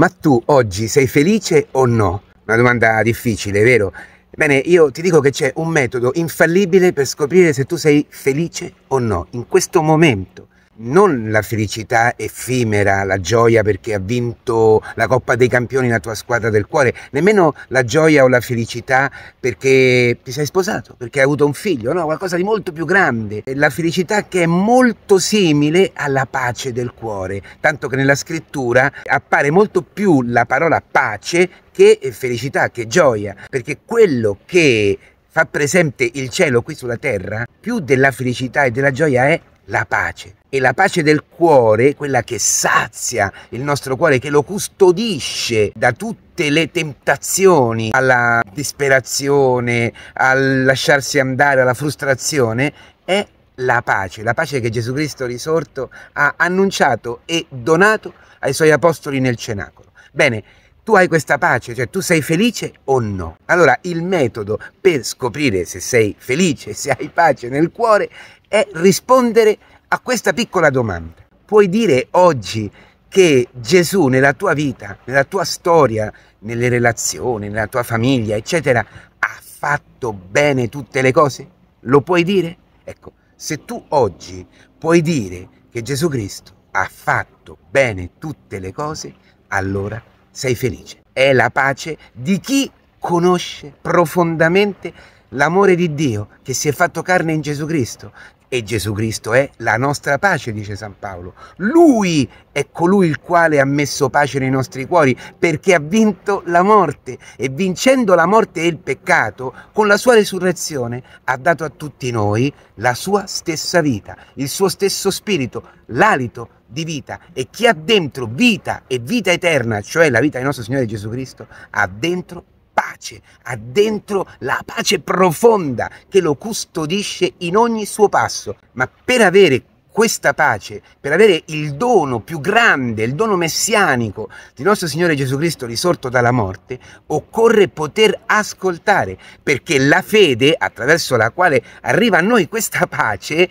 Ma tu oggi sei felice o no? Una domanda difficile, vero? Bene, io ti dico che c'è un metodo infallibile per scoprire se tu sei felice o no, in questo momento non la felicità effimera, la gioia perché ha vinto la Coppa dei Campioni la tua squadra del cuore, nemmeno la gioia o la felicità perché ti sei sposato, perché hai avuto un figlio, no, qualcosa di molto più grande, la felicità che è molto simile alla pace del cuore, tanto che nella scrittura appare molto più la parola pace che felicità, che gioia, perché quello che fa presente il cielo qui sulla terra, più della felicità e della gioia è la pace. E la pace del cuore, quella che sazia il nostro cuore, che lo custodisce da tutte le tentazioni alla disperazione, al lasciarsi andare, alla frustrazione, è la pace, la pace che Gesù Cristo risorto ha annunciato e donato ai suoi apostoli nel cenacolo. Bene, tu hai questa pace, cioè tu sei felice o no? Allora il metodo per scoprire se sei felice, se hai pace nel cuore è rispondere a questa piccola domanda. Puoi dire oggi che Gesù nella tua vita, nella tua storia, nelle relazioni, nella tua famiglia, eccetera, ha fatto bene tutte le cose? Lo puoi dire? Ecco, se tu oggi puoi dire che Gesù Cristo ha fatto bene tutte le cose, allora sei felice. È la pace di chi conosce profondamente l'amore di Dio che si è fatto carne in Gesù Cristo, e Gesù Cristo è la nostra pace, dice San Paolo. Lui è colui il quale ha messo pace nei nostri cuori perché ha vinto la morte e vincendo la morte e il peccato, con la sua resurrezione ha dato a tutti noi la sua stessa vita, il suo stesso spirito, l'alito di vita e chi ha dentro vita e vita eterna, cioè la vita di nostro Signore Gesù Cristo, ha dentro pace, ha dentro la pace profonda che lo custodisce in ogni suo passo. Ma per avere questa pace, per avere il dono più grande, il dono messianico di nostro Signore Gesù Cristo risorto dalla morte, occorre poter ascoltare, perché la fede attraverso la quale arriva a noi questa pace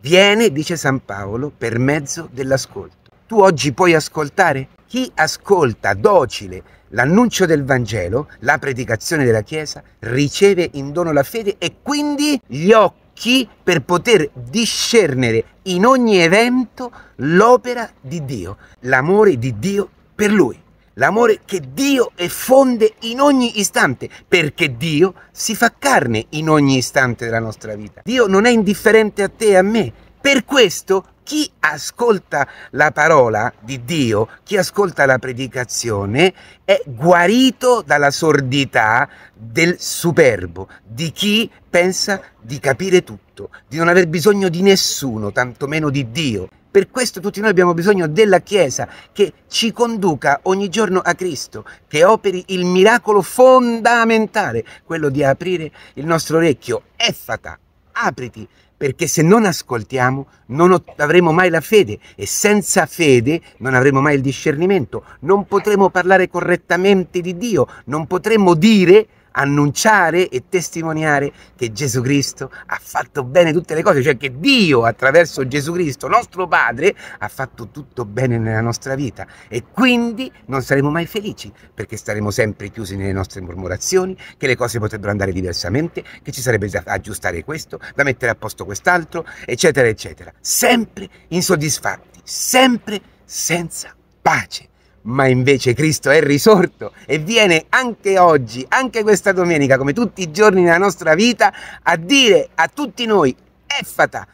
viene, dice San Paolo, per mezzo dell'ascolto. Tu oggi puoi ascoltare? Chi ascolta docile, l'annuncio del Vangelo, la predicazione della Chiesa, riceve in dono la fede e quindi gli occhi per poter discernere in ogni evento l'opera di Dio, l'amore di Dio per lui, l'amore che Dio effonde in ogni istante, perché Dio si fa carne in ogni istante della nostra vita. Dio non è indifferente a te e a me. Per questo chi ascolta la parola di Dio, chi ascolta la predicazione, è guarito dalla sordità del superbo, di chi pensa di capire tutto, di non aver bisogno di nessuno, tantomeno di Dio. Per questo tutti noi abbiamo bisogno della Chiesa che ci conduca ogni giorno a Cristo, che operi il miracolo fondamentale, quello di aprire il nostro orecchio. Effata, apriti perché se non ascoltiamo non avremo mai la fede e senza fede non avremo mai il discernimento, non potremo parlare correttamente di Dio, non potremo dire annunciare e testimoniare che Gesù Cristo ha fatto bene tutte le cose, cioè che Dio attraverso Gesù Cristo, nostro Padre, ha fatto tutto bene nella nostra vita e quindi non saremo mai felici perché staremo sempre chiusi nelle nostre mormorazioni, che le cose potrebbero andare diversamente, che ci sarebbe da aggiustare questo, da mettere a posto quest'altro, eccetera, eccetera. Sempre insoddisfatti, sempre senza pace ma invece Cristo è risorto e viene anche oggi, anche questa domenica, come tutti i giorni della nostra vita, a dire a tutti noi, effata,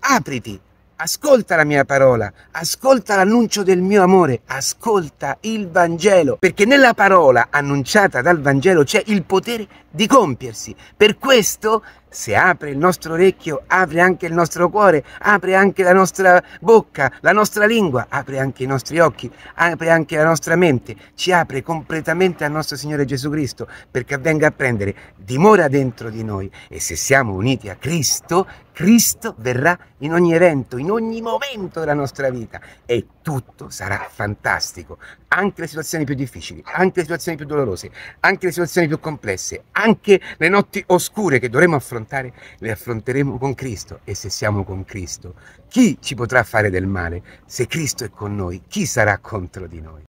apriti, ascolta la mia parola, ascolta l'annuncio del mio amore, ascolta il Vangelo, perché nella parola annunciata dal Vangelo c'è il potere di compiersi. Per questo se apre il nostro orecchio, apre anche il nostro cuore, apre anche la nostra bocca, la nostra lingua, apre anche i nostri occhi, apre anche la nostra mente, ci apre completamente al nostro Signore Gesù Cristo perché venga a prendere dimora dentro di noi e se siamo uniti a Cristo, Cristo verrà in ogni evento, in ogni momento della nostra vita e tutto sarà fantastico, anche le situazioni più difficili, anche le situazioni più dolorose, anche le situazioni più complesse, anche le notti oscure che dovremo affrontare affrontare, le affronteremo con Cristo. E se siamo con Cristo, chi ci potrà fare del male? Se Cristo è con noi, chi sarà contro di noi?